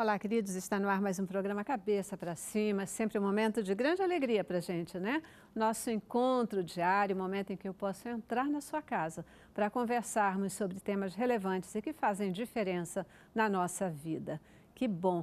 Olá, queridos, está no ar mais um programa Cabeça para Cima, sempre um momento de grande alegria para a gente, né? Nosso encontro diário, momento em que eu posso entrar na sua casa para conversarmos sobre temas relevantes e que fazem diferença na nossa vida. Que bom!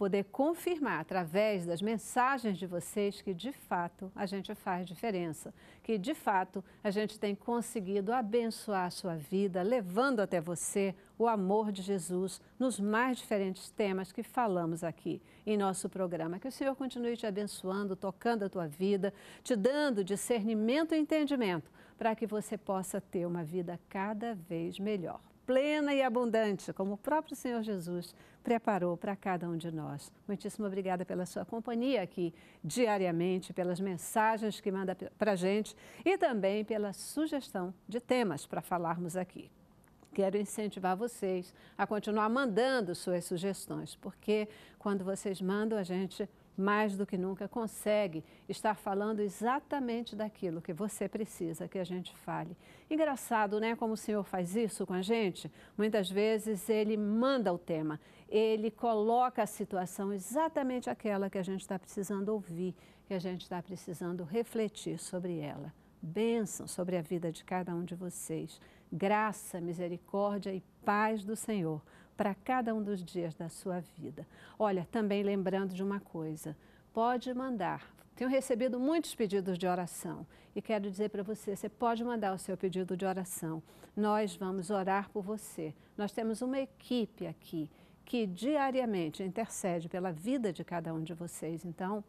poder confirmar através das mensagens de vocês que de fato a gente faz diferença, que de fato a gente tem conseguido abençoar a sua vida, levando até você o amor de Jesus nos mais diferentes temas que falamos aqui em nosso programa. Que o Senhor continue te abençoando, tocando a tua vida, te dando discernimento e entendimento para que você possa ter uma vida cada vez melhor plena e abundante, como o próprio Senhor Jesus preparou para cada um de nós. Muitíssimo obrigada pela sua companhia aqui diariamente, pelas mensagens que manda para a gente e também pela sugestão de temas para falarmos aqui. Quero incentivar vocês a continuar mandando suas sugestões, porque quando vocês mandam, a gente mais do que nunca, consegue estar falando exatamente daquilo que você precisa que a gente fale. Engraçado, né? Como o Senhor faz isso com a gente. Muitas vezes ele manda o tema, ele coloca a situação exatamente aquela que a gente está precisando ouvir, que a gente está precisando refletir sobre ela. Bênção sobre a vida de cada um de vocês. Graça, misericórdia e paz do Senhor para cada um dos dias da sua vida. Olha, também lembrando de uma coisa, pode mandar. Tenho recebido muitos pedidos de oração e quero dizer para você, você pode mandar o seu pedido de oração. Nós vamos orar por você. Nós temos uma equipe aqui que diariamente intercede pela vida de cada um de vocês. Então,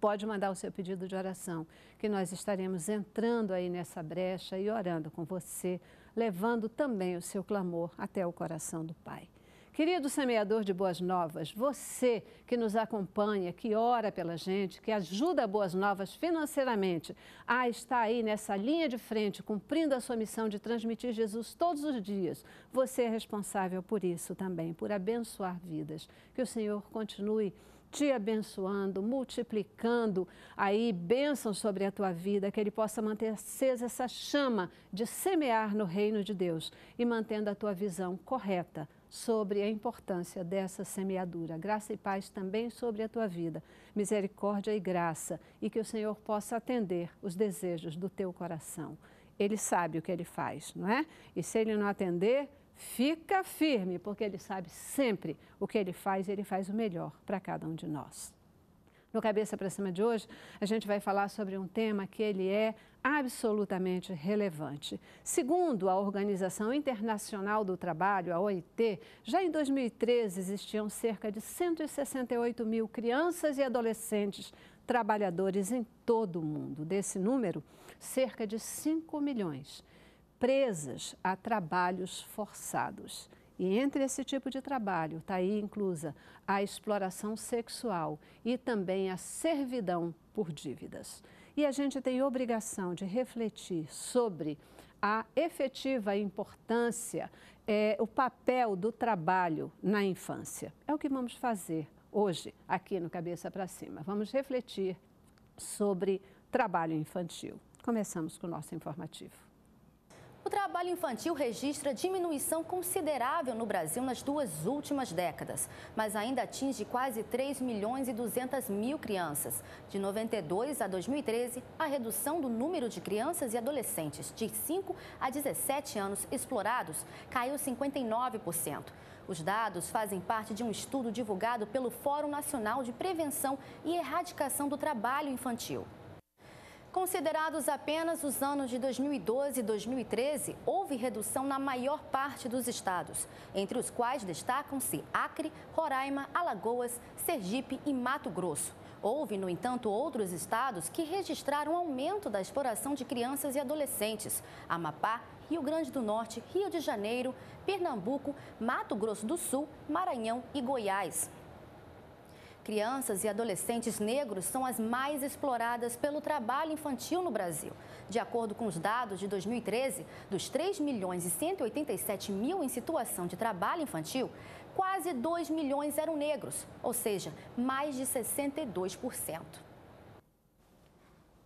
pode mandar o seu pedido de oração, que nós estaremos entrando aí nessa brecha e orando com você levando também o seu clamor até o coração do Pai. Querido semeador de boas novas, você que nos acompanha, que ora pela gente, que ajuda Boas Novas financeiramente, a estar aí nessa linha de frente, cumprindo a sua missão de transmitir Jesus todos os dias, você é responsável por isso também, por abençoar vidas. Que o Senhor continue te abençoando, multiplicando aí bênçãos sobre a tua vida, que Ele possa manter acesa essa chama de semear no reino de Deus e mantendo a tua visão correta sobre a importância dessa semeadura. Graça e paz também sobre a tua vida, misericórdia e graça, e que o Senhor possa atender os desejos do teu coração. Ele sabe o que ele faz, não é? E se ele não atender, fica firme, porque Ele sabe sempre o que Ele faz e Ele faz o melhor para cada um de nós. No Cabeça para Cima de hoje, a gente vai falar sobre um tema que ele é absolutamente relevante. Segundo a Organização Internacional do Trabalho, a OIT, já em 2013 existiam cerca de 168 mil crianças e adolescentes trabalhadores em todo o mundo. Desse número, cerca de 5 milhões presas a trabalhos forçados. E entre esse tipo de trabalho está aí inclusa a exploração sexual e também a servidão por dívidas. E a gente tem obrigação de refletir sobre a efetiva importância, é, o papel do trabalho na infância. É o que vamos fazer hoje aqui no Cabeça para Cima. Vamos refletir sobre trabalho infantil. Começamos com o nosso informativo. O trabalho infantil registra diminuição considerável no Brasil nas duas últimas décadas, mas ainda atinge quase 3 milhões e 200 mil crianças. De 92 a 2013, a redução do número de crianças e adolescentes de 5 a 17 anos explorados caiu 59%. Os dados fazem parte de um estudo divulgado pelo Fórum Nacional de Prevenção e Erradicação do Trabalho Infantil. Considerados apenas os anos de 2012 e 2013, houve redução na maior parte dos estados, entre os quais destacam-se Acre, Roraima, Alagoas, Sergipe e Mato Grosso. Houve, no entanto, outros estados que registraram aumento da exploração de crianças e adolescentes: Amapá, Rio Grande do Norte, Rio de Janeiro, Pernambuco, Mato Grosso do Sul, Maranhão e Goiás. Crianças e adolescentes negros são as mais exploradas pelo trabalho infantil no Brasil. De acordo com os dados de 2013, dos 3 milhões e 187 mil em situação de trabalho infantil, quase 2 milhões eram negros, ou seja, mais de 62%.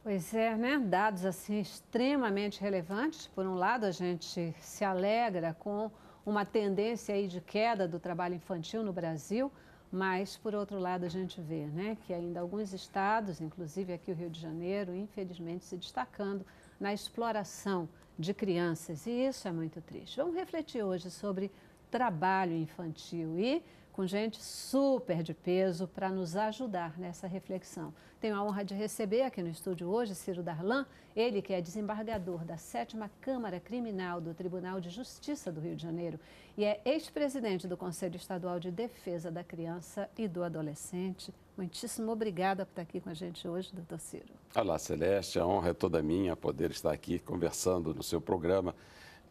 Pois é, né? Dados assim extremamente relevantes. Por um lado, a gente se alegra com uma tendência aí de queda do trabalho infantil no Brasil. Mas, por outro lado, a gente vê né, que ainda alguns estados, inclusive aqui o Rio de Janeiro, infelizmente se destacando na exploração de crianças. E isso é muito triste. Vamos refletir hoje sobre trabalho infantil e com gente super de peso para nos ajudar nessa reflexão. Tenho a honra de receber aqui no estúdio hoje Ciro Darlan, ele que é desembargador da 7 Câmara Criminal do Tribunal de Justiça do Rio de Janeiro e é ex-presidente do Conselho Estadual de Defesa da Criança e do Adolescente. Muitíssimo obrigada por estar aqui com a gente hoje, doutor Ciro. Olá, Celeste, a honra é toda minha poder estar aqui conversando no seu programa,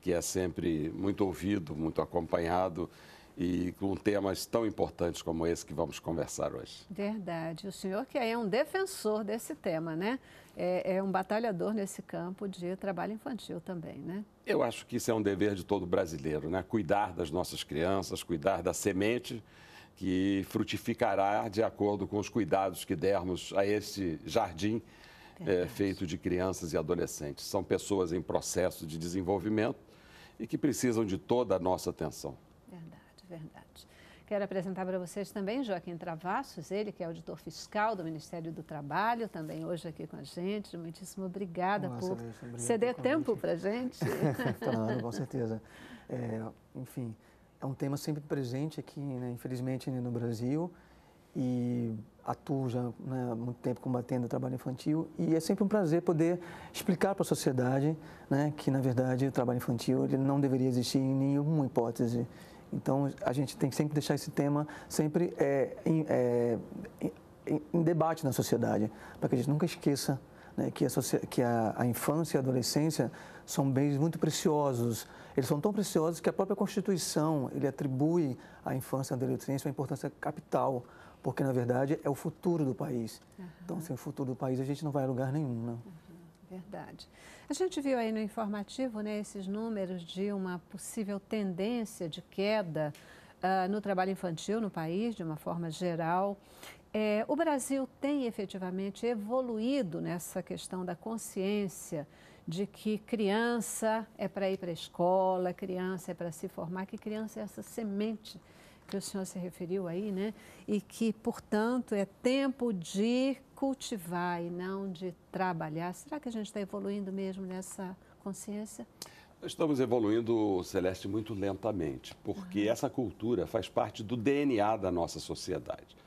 que é sempre muito ouvido, muito acompanhado e com temas tão importantes como esse que vamos conversar hoje. Verdade. O senhor que é um defensor desse tema, né? É, é, um batalhador nesse campo de trabalho infantil também, né? Eu acho que isso é um dever de todo brasileiro, né? Cuidar das nossas crianças, cuidar da semente que frutificará de acordo com os cuidados que dermos a esse jardim é, feito de crianças e adolescentes. São pessoas em processo de desenvolvimento e que precisam de toda a nossa atenção verdade. Quero apresentar para vocês também Joaquim Travassos, ele que é auditor fiscal do Ministério do Trabalho, também hoje aqui com a gente. Muitíssimo obrigada por ceder tempo para a gente. Tá, com certeza. É, enfim, é um tema sempre presente aqui, né, infelizmente, né, no Brasil e atuo já né, há muito tempo combatendo o trabalho infantil e é sempre um prazer poder explicar para a sociedade né, que, na verdade, o trabalho infantil ele não deveria existir em nenhuma hipótese então, a gente tem que sempre deixar esse tema sempre é, em, é, em, em debate na sociedade, para que a gente nunca esqueça né, que, a, que a, a, infância e a adolescência são bens muito preciosos. Eles são tão preciosos que a própria Constituição ele atribui à infância e à adolescência uma importância capital, porque na verdade é o futuro do país. Uhum. Então, sem o futuro do país a gente não vai a lugar nenhum. Né? Uhum. Verdade. A gente viu aí no informativo né, esses números de uma possível tendência de queda uh, no trabalho infantil no país, de uma forma geral. É, o Brasil tem efetivamente evoluído nessa questão da consciência de que criança é para ir para a escola, criança é para se formar, que criança é essa semente que o senhor se referiu aí, né? E que, portanto, é tempo de cultivar e não de trabalhar. Será que a gente está evoluindo mesmo nessa consciência? Estamos evoluindo, Celeste, muito lentamente, porque uhum. essa cultura faz parte do DNA da nossa sociedade.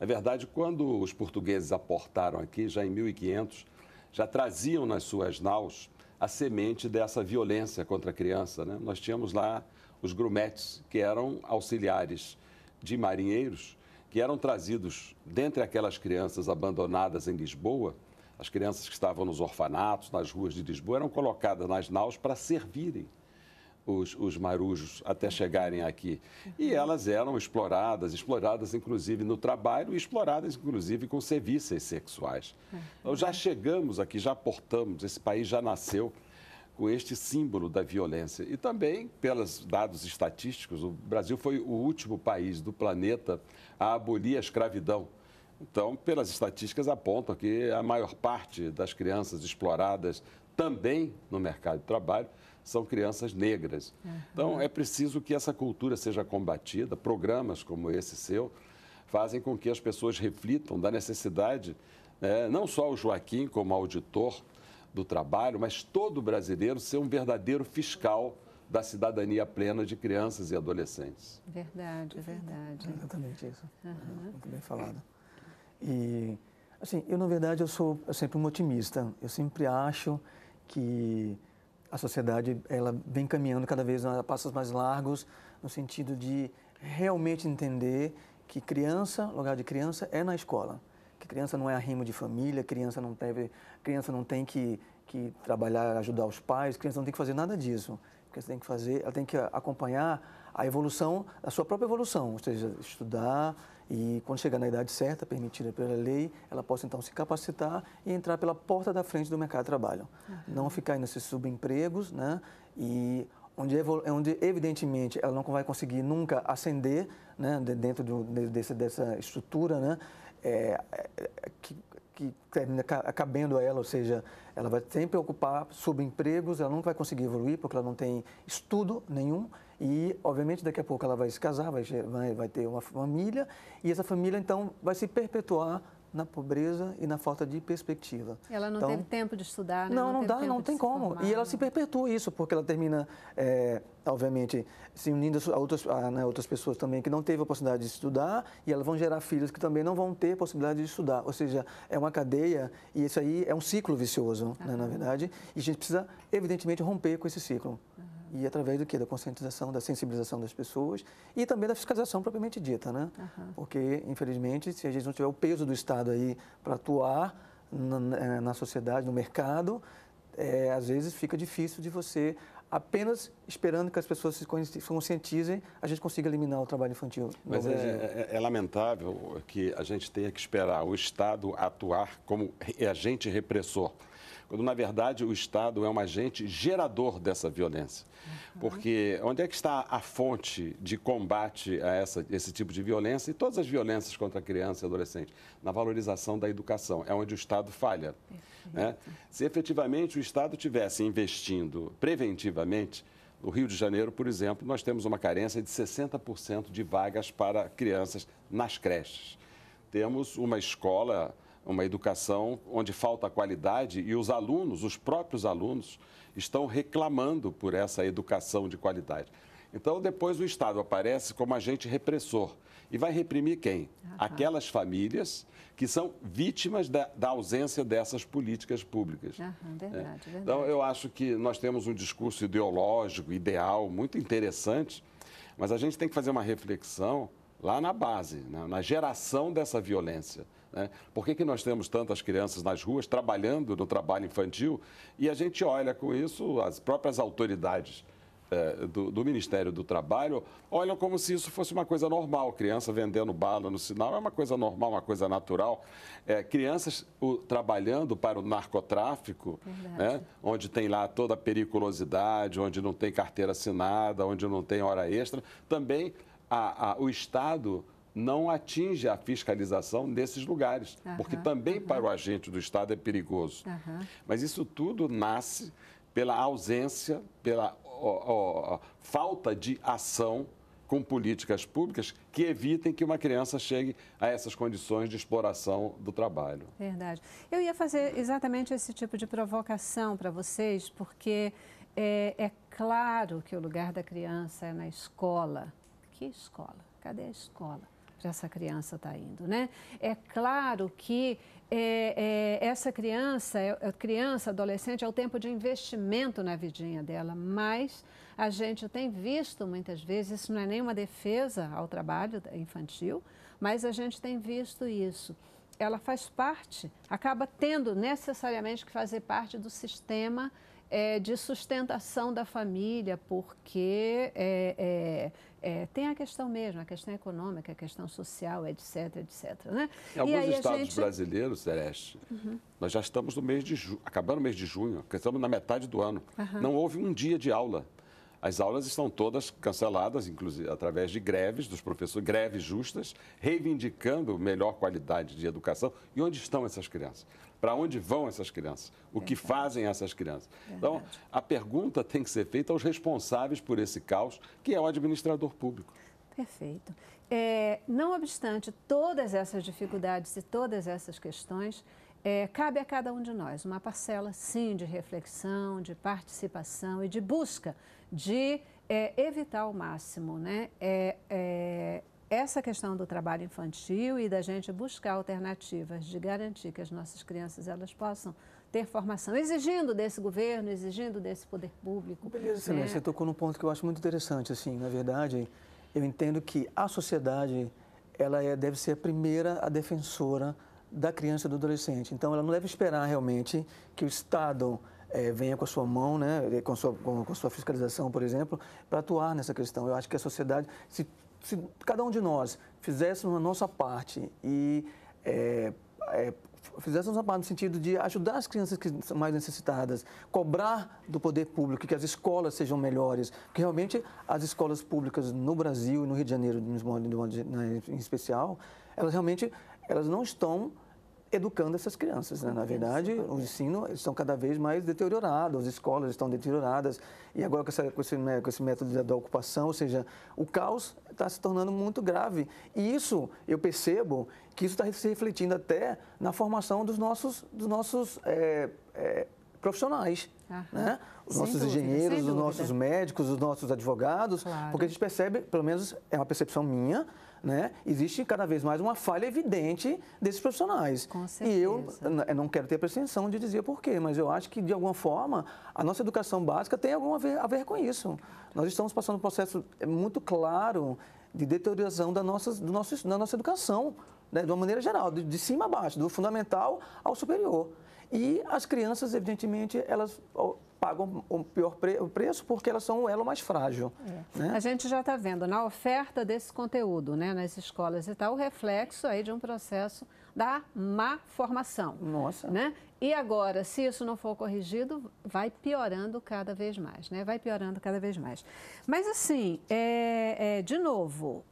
Na verdade, quando os portugueses aportaram aqui, já em 1500, já traziam nas suas naus a semente dessa violência contra a criança. Né? Nós tínhamos lá os grumetes, que eram auxiliares de marinheiros que eram trazidos dentre aquelas crianças abandonadas em Lisboa, as crianças que estavam nos orfanatos, nas ruas de Lisboa, eram colocadas nas naus para servirem os, os, marujos até chegarem aqui. E elas eram exploradas, exploradas inclusive no trabalho, exploradas inclusive com serviços sexuais. Então, já chegamos aqui, já portamos, esse país já nasceu com este símbolo da violência. E também, pelos dados estatísticos, o Brasil foi o último país do planeta a abolir a escravidão. Então, pelas estatísticas, apontam que a maior parte das crianças exploradas também no mercado de trabalho são crianças negras. Então, é preciso que essa cultura seja combatida. Programas como esse seu fazem com que as pessoas reflitam da necessidade, né, não só o Joaquim, como auditor, do trabalho, mas todo brasileiro ser um verdadeiro fiscal da cidadania plena de crianças e adolescentes. Verdade, é verdade. É exatamente isso. Uhum. Muito bem falado. E, assim, eu, na verdade, eu sou sempre um otimista. Eu sempre acho que a sociedade, ela vem caminhando cada vez a passos mais largos, no sentido de realmente entender que criança, lugar de criança, é na escola que criança não é arrimo de família, criança não, deve, criança não tem que, que trabalhar, ajudar os pais, criança não tem que fazer nada disso. Criança tem que fazer, ela tem que acompanhar a evolução, a sua própria evolução, ou seja, estudar e quando chegar na idade certa, permitida pela lei, ela possa então se capacitar e entrar pela porta da frente do mercado de trabalho. Uhum. Não ficar nesses subempregos, né? E onde, onde evidentemente ela não vai conseguir nunca ascender né, dentro do, desse, dessa estrutura, né, é, que, que termina a ela, ou seja, ela vai sempre ocupar subempregos, ela não vai conseguir evoluir porque ela não tem estudo nenhum e, obviamente, daqui a pouco ela vai se casar, vai, vai ter uma família e essa família, então, vai se perpetuar na pobreza e na falta de perspectiva. Ela não então, teve tempo de estudar, né? Não, não, não dá, não tem como. Formar, e ela né? se perpetua isso, porque ela termina, é, obviamente, se unindo a outras, a, né, outras pessoas também que não teve a oportunidade de estudar, e elas vão gerar filhos que também não vão ter possibilidade de estudar. Ou seja, é uma cadeia e isso aí é um ciclo vicioso, ah. né, na verdade, e a gente precisa, evidentemente, romper com esse ciclo. E através do que? Da conscientização, da sensibilização das pessoas e também da fiscalização propriamente dita, né? Uhum. Porque, infelizmente, se a gente não tiver o peso do Estado aí para atuar na, é, na, sociedade, no mercado, é, às vezes fica difícil de você, apenas esperando que as pessoas se conscientizem, a gente consiga eliminar o trabalho infantil. Mas é é, é, é lamentável que a gente tenha que esperar o Estado atuar como agente repressor quando na verdade o Estado é um agente gerador dessa violência. Uhum. Porque onde é que está a fonte de combate a essa, esse tipo de violência e todas as violências contra a criança e adolescente? Na valorização da educação, é onde o Estado falha. Né? Se efetivamente o Estado tivesse investindo preventivamente, no Rio de Janeiro, por exemplo, nós temos uma carência de 60% de vagas para crianças nas creches. Temos uma escola uma educação onde falta qualidade e os alunos, os próprios alunos, estão reclamando por essa educação de qualidade. Então, depois o Estado aparece como agente repressor. E vai reprimir quem? Ah, tá. Aquelas famílias que são vítimas da, da ausência dessas políticas públicas. É. verdade, é. verdade. Então, eu acho que nós temos um discurso ideológico, ideal, muito interessante, mas a gente tem que fazer uma reflexão lá na base, né, na geração dessa violência. Né? Por que, que nós temos tantas crianças nas ruas trabalhando no trabalho infantil e a gente olha com isso as próprias autoridades? É, do, do, Ministério do Trabalho olham como se isso fosse uma coisa normal. Criança vendendo bala no sinal é uma coisa normal, uma coisa natural. É, crianças o, trabalhando para o narcotráfico, né, onde tem lá toda a periculosidade, onde não tem carteira assinada, onde não tem hora extra. Também a, a, o Estado não atinge a fiscalização desses lugares, uhum, porque também uhum. para o agente do Estado é perigoso. Uhum. Mas isso tudo nasce pela ausência, pela ó, ó, falta de ação com políticas públicas que evitem que uma criança chegue a essas condições de exploração do trabalho. Verdade. Eu ia fazer exatamente esse tipo de provocação para vocês, porque é, é claro que o lugar da criança é na escola. Que escola? Cadê a escola? para essa criança estar tá indo, né? É claro que é, é, essa criança, é, é, criança, adolescente, é o tempo de investimento na vidinha dela, mas a gente tem visto muitas vezes, isso não é nenhuma defesa ao trabalho infantil, mas a gente tem visto isso. Ela faz parte, acaba tendo necessariamente que fazer parte do sistema é, de sustentação da família, porque é, é, é, tem a questão mesmo, a questão econômica, a questão social, etc, etc. Né? Em alguns aí, estados gente... brasileiros, Celeste, uhum. nós já estamos no mês de junho, acabando o mês de junho, estamos na metade do ano. Uhum. Não houve um dia de aula. As aulas estão todas canceladas, inclusive através de greves dos professores, greves justas, reivindicando melhor qualidade de educação. E onde estão essas crianças? Para onde vão essas crianças? O que fazem essas crianças? Então, a pergunta tem que ser feita aos responsáveis por esse caos, que é o administrador público. Perfeito. É, não obstante todas essas dificuldades e todas essas questões, é, cabe a cada um de nós uma parcela, sim, de reflexão, de participação e de busca de é, evitar ao máximo né, é, é, essa questão do trabalho infantil e da gente buscar alternativas de garantir que as nossas crianças elas possam ter formação, exigindo desse governo, exigindo desse poder público. Beleza, né? você tocou num ponto que eu acho muito interessante. Assim, na verdade, eu entendo que a sociedade ela é, deve ser a primeira a defensora da criança e do adolescente. Então, ela não deve esperar realmente que o Estado é, venha com a sua mão, né, com, sua, com, com sua fiscalização, por exemplo, para atuar nessa questão. Eu acho que a sociedade, se, se cada um de nós fizéssemos a nossa parte e é, é, fizéssemos a parte no sentido de ajudar as crianças que são mais necessitadas, cobrar do poder público que as escolas sejam melhores, porque realmente as escolas públicas no Brasil e no Rio de Janeiro, né, em especial, elas realmente elas não estão educando essas crianças. Né? Na verdade, o ensino estão cada vez mais deteriorado, as escolas estão deterioradas, e agora com, essa, com, esse, com esse, método da, ocupação, ou seja, o caos está se tornando muito grave. E isso, eu percebo que isso está se refletindo até na formação dos nossos, dos nossos é, é, profissionais. Ah, né? Os nossos dúvida, engenheiros, os nossos médicos, os nossos advogados, claro. porque a gente percebe, pelo menos é uma percepção minha, né? Existe cada vez mais uma falha evidente desses profissionais. Com certeza. E eu, eu não quero ter a pretensão de dizer porquê, mas eu acho que, de alguma forma, a nossa educação básica tem alguma a ver, a ver com isso. Nós estamos passando um processo é, muito claro de deterioração da nossa, do nosso, da nossa educação, né? de uma maneira geral, de, de cima a baixo, do fundamental ao superior. E as crianças, evidentemente, elas pagam o pior pre o preço porque elas são um elo mais frágil. É. Né? A gente já está vendo na oferta desse conteúdo, né, nas escolas e tal, o reflexo aí de um processo da má formação. Nossa. Né? E agora, se isso não for corrigido, vai piorando cada vez mais, né? Vai piorando cada vez mais. Mas assim, é, é de novo,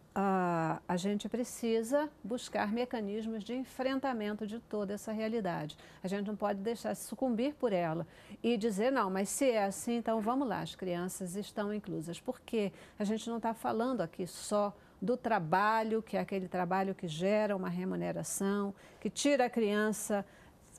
a gente precisa buscar mecanismos de enfrentamento de toda essa realidade. A gente não pode deixar se sucumbir por ela e dizer, não, mas se é assim, então vamos lá, as crianças estão inclusas. Porque a gente não está falando aqui só do trabalho, que é aquele trabalho que gera uma remuneração, que tira a criança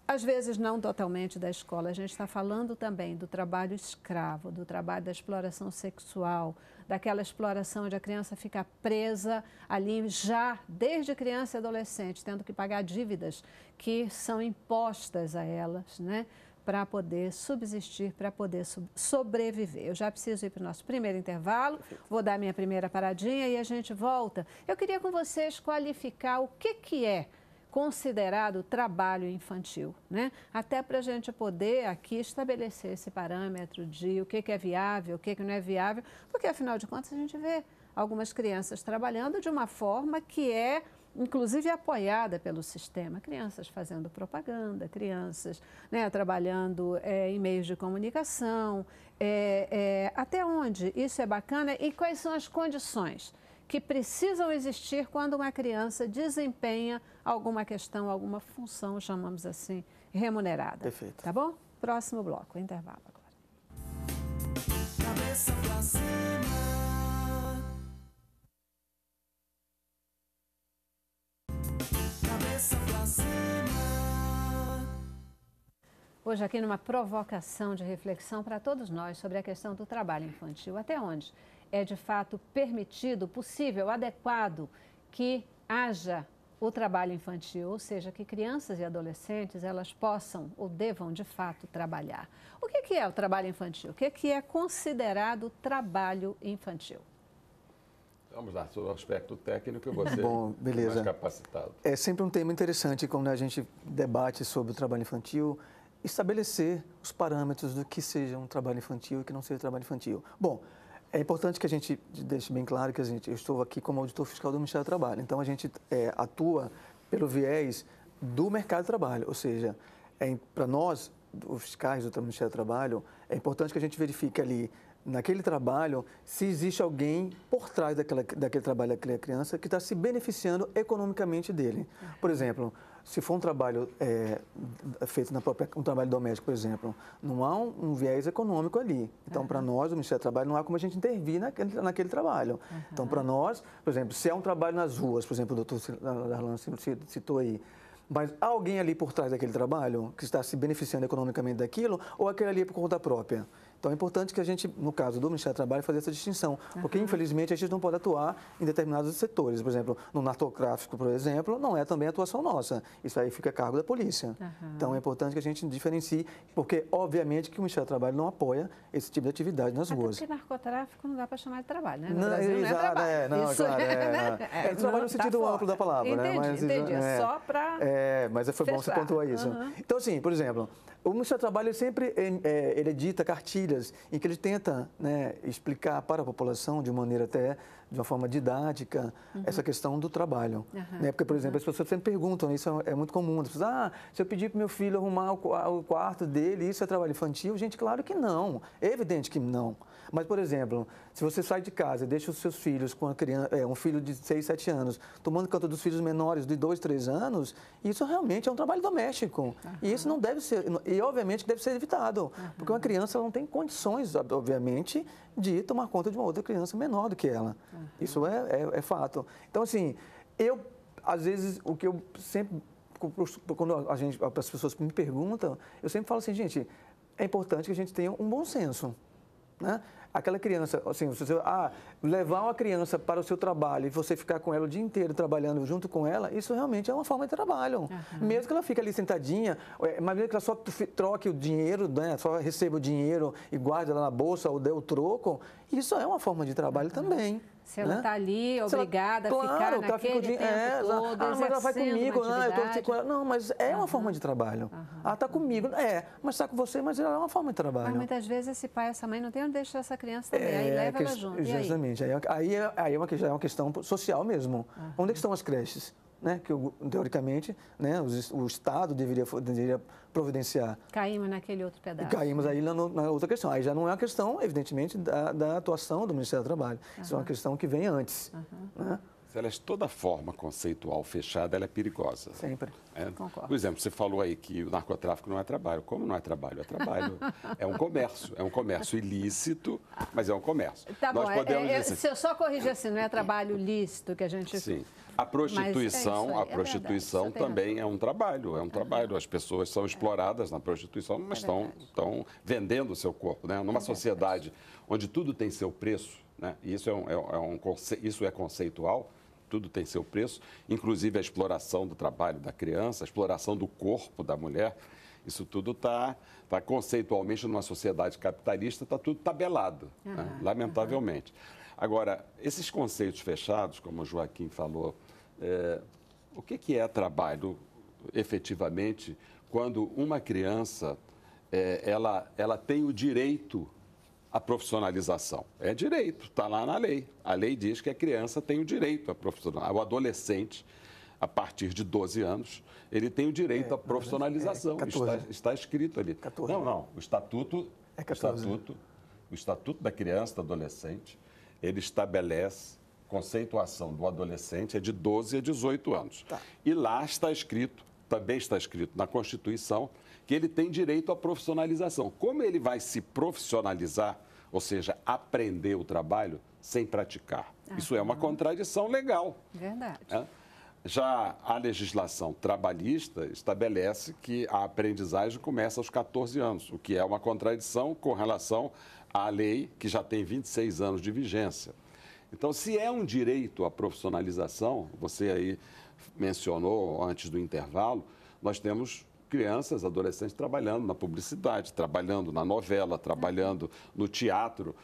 às vezes não totalmente da escola, a gente está falando também do trabalho escravo, do trabalho da exploração sexual, daquela exploração onde a criança fica presa ali já desde criança e adolescente, tendo que pagar dívidas que são impostas a elas, né? Para poder subsistir, para poder sobreviver. Eu já preciso ir para o nosso primeiro intervalo, vou dar minha primeira paradinha e a gente volta. Eu queria com vocês qualificar o que, que é considerado trabalho infantil, né? Até para a gente poder aqui estabelecer esse parâmetro de o que, que é viável, o que, que não é viável, porque afinal de contas a gente vê algumas crianças trabalhando de uma forma que é inclusive apoiada pelo sistema, crianças fazendo propaganda, crianças né, trabalhando é, em meios de comunicação, é, é, até onde isso é bacana e quais são as condições que precisam existir quando uma criança desempenha alguma questão, alguma função, chamamos assim, remunerada. Perfeito. Tá bom? Próximo bloco, intervalo agora. Cabeça pra cima. Cabeça pra cima. Hoje aqui numa provocação de reflexão para todos nós sobre a questão do trabalho infantil. Até onde é de fato permitido, possível, adequado que haja o trabalho infantil, ou seja, que crianças e adolescentes elas possam ou devam de fato trabalhar. O que é o trabalho infantil? O que é considerado trabalho infantil? Vamos lá, sobre o aspecto técnico, você uhum. Bom, beleza. mais capacitado. É sempre um tema interessante quando a gente debate sobre o trabalho infantil, estabelecer os parâmetros do que seja um trabalho infantil e que não seja um trabalho infantil. Bom, é importante que a gente deixe bem claro que a gente, eu estou aqui como auditor fiscal do Ministério do Trabalho, então a gente é, atua pelo viés do mercado de trabalho, ou seja, é, para nós, os fiscais do Ministério do Trabalho, é importante que a gente verifique ali, naquele trabalho, se existe alguém por trás daquela, daquele trabalho daquela criança que está se beneficiando economicamente dele. Por exemplo, se for um trabalho é, feito na própria, um trabalho doméstico, por exemplo, não há um, um viés econômico ali. Então, uhum. para nós, o Ministério do Trabalho, não há como a gente intervir naquele, naquele trabalho. Uhum. Então, para nós, por exemplo, se é um trabalho nas ruas, por exemplo, o doutor Darlan citou aí, mas há alguém ali por trás daquele trabalho que está se beneficiando economicamente daquilo ou aquele ali é por conta própria? Então é importante que a gente, no caso do Ministério do Trabalho, fazer essa distinção, uhum. porque infelizmente a gente não pode atuar em determinados setores. Por exemplo, no narcotráfico, por exemplo, não é também atuação nossa. Isso aí fica a cargo da polícia. Uhum. Então é importante que a gente diferencie, porque obviamente que o Ministério do Trabalho não apoia esse tipo de atividade nas Até ruas. Porque narcotráfico não dá para chamar de trabalho, né? No não, Brasil, exato, não é trabalho. É, não, Isso, claro, é, não. é, trabalho no tá sentido tá amplo da palavra, né? entendi, né? Mas, entendi, é, é só para. É, mas foi fechar. bom você pontuar isso. Uhum. Então, assim, por exemplo, o Ministério do Trabalho sempre é, ele edita cartilhas em que ele tenta né, explicar para a população, de maneira até de uma forma didática, uhum. essa questão do trabalho. Uhum. Né? Porque, por exemplo, as pessoas sempre perguntam, isso é, é muito comum, né? as pessoas, ah, se eu pedir para meu filho arrumar o quarto dele, isso é trabalho infantil? Gente, claro que não, é evidente que não. Mas, por exemplo, se você sai de casa e deixa os seus filhos com criança, é, um filho de 6, 7 anos, tomando conta dos filhos menores de 2, 3 anos, isso realmente é um trabalho doméstico. Uhum. E isso não deve ser, e obviamente deve ser evitado, uhum. porque uma criança não tem condições, obviamente, de tomar conta de uma outra criança menor do que ela. Uhum. Isso é, é, é fato. Então, assim, eu, às vezes, o que eu sempre quando a gente, as pessoas me perguntam, eu sempre falo assim, gente, é importante que a gente tenha um bom senso. Né? aquela criança, assim, você, ah, levar uma criança para o seu trabalho e você ficar com ela o dia inteiro trabalhando junto com ela, isso realmente é uma forma de trabalho. Uhum. Mesmo que ela fique ali sentadinha, é, mas mesmo que ela só troque o dinheiro, né, só receba o dinheiro e guarde ela na bolsa ou dê o troco, isso é uma forma de trabalho uhum. também. Se ela está né? Tá ali, obrigada ela, a ficar claro, naquele tempo é, todo, ah, mas ela vai comigo, não, né? eu estou com ela. Não, mas é uma forma de trabalho. Ela está comigo, é, mas está com você, mas ela é uma forma de trabalho. Mas muitas vezes esse pai, essa mãe não tem onde deixar essa criança também, é, é aí leva que, ela junto. Exatamente, aí? Aí, aí, é, aí é uma, já é uma questão social mesmo. Onde é estão as creches? né, que eu, teoricamente né, o, o, Estado deveria, deveria providenciar. Caímos naquele outro pedaço. E caímos aí na, na, outra questão. Aí já não é uma questão, evidentemente, da, da atuação do Ministério do Trabalho. Uhum. Isso é uma questão que vem antes. Uhum. Né? Celeste, toda forma conceitual fechada ela é perigosa. Sempre. É. Concordo. Por exemplo, você falou aí que o narcotráfico não é trabalho. Como não é trabalho? É trabalho. é um comércio. É um comércio ilícito, mas é um comércio. Tá Nós bom. É, podemos... É, é, se eu só corrigir assim, assim, não é trabalho lícito que a gente. Sim. A é prostituição, é aí, a é prostituição verdade, também é um trabalho, é um trabalho. As pessoas são exploradas na prostituição, é mas estão, estão vendendo o seu corpo. Né? Numa sociedade onde tudo tem seu preço, né? e isso é, um, é um isso é conceitual, tudo tem seu preço, inclusive a exploração do trabalho da criança, a exploração do corpo da mulher. Isso tudo está tá conceitualmente numa sociedade capitalista, está tudo tabelado, uhum, né? lamentavelmente. Uhum. Agora, esses conceitos fechados, como o Joaquim falou, é, o que, que é trabalho efetivamente quando uma criança é, ela, ela tem o direito à profissionalização? É direito, está lá na lei. A lei diz que a criança tem o direito à profissionalização. O adolescente, a partir de 12 anos, ele tem o direito é, à profissionalização. É, é está, está, escrito ali. 14. Não, não. O estatuto, é 14. o estatuto, o estatuto da criança, do adolescente, ele estabelece conceituação do adolescente é de 12 a 18 anos. Tá. E lá está escrito, também está escrito na Constituição, que ele tem direito à profissionalização. Como ele vai se profissionalizar, ou seja, aprender o trabalho sem praticar? Ah, Isso é uma tá. contradição legal. Verdade. É? Já a legislação trabalhista estabelece que a aprendizagem começa aos 14 anos, o que é uma contradição com relação à lei que já tem 26 anos de vigência. Então, se é um direito à profissionalização, você aí mencionou antes do intervalo, nós temos crianças, adolescentes trabalhando na publicidade, trabalhando na novela, trabalhando no teatro.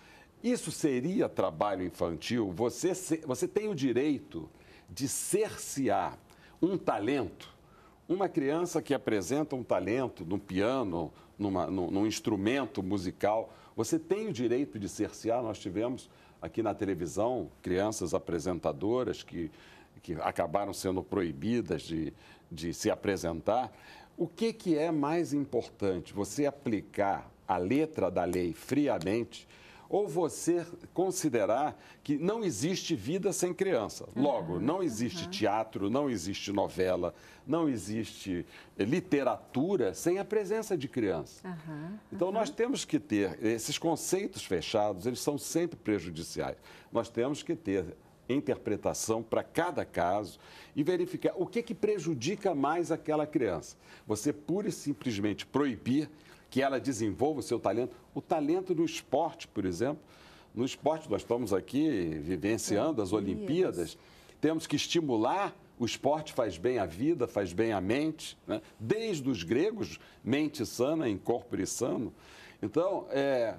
Isso seria trabalho infantil? Você, você tem o direito de cercear um talento? Uma criança que apresenta um talento no piano, numa, num, num instrumento musical, você tem o direito de cercear? Nós tivemos aqui na televisão crianças apresentadoras que, que acabaram sendo proibidas de, de se apresentar. O que, que é mais importante? Você aplicar a letra da lei friamente ou você considerar que não existe vida sem criança. Logo, não existe teatro, não existe novela, não existe eh, literatura sem a presença de criança. Então, nós temos que ter eh, esses conceitos fechados, eles são sempre prejudiciais. Nós temos que ter interpretação para cada caso e verificar o que, que prejudica mais aquela criança. Você pura e simplesmente proibir que ela desenvolva o seu talento. O talento no esporte, por exemplo. No esporte, nós estamos aqui vivenciando as Olimpíadas. Temos que estimular o esporte faz bem à vida, faz bem à mente, né? desde os gregos, mente sana em corpo e sano. Então, é,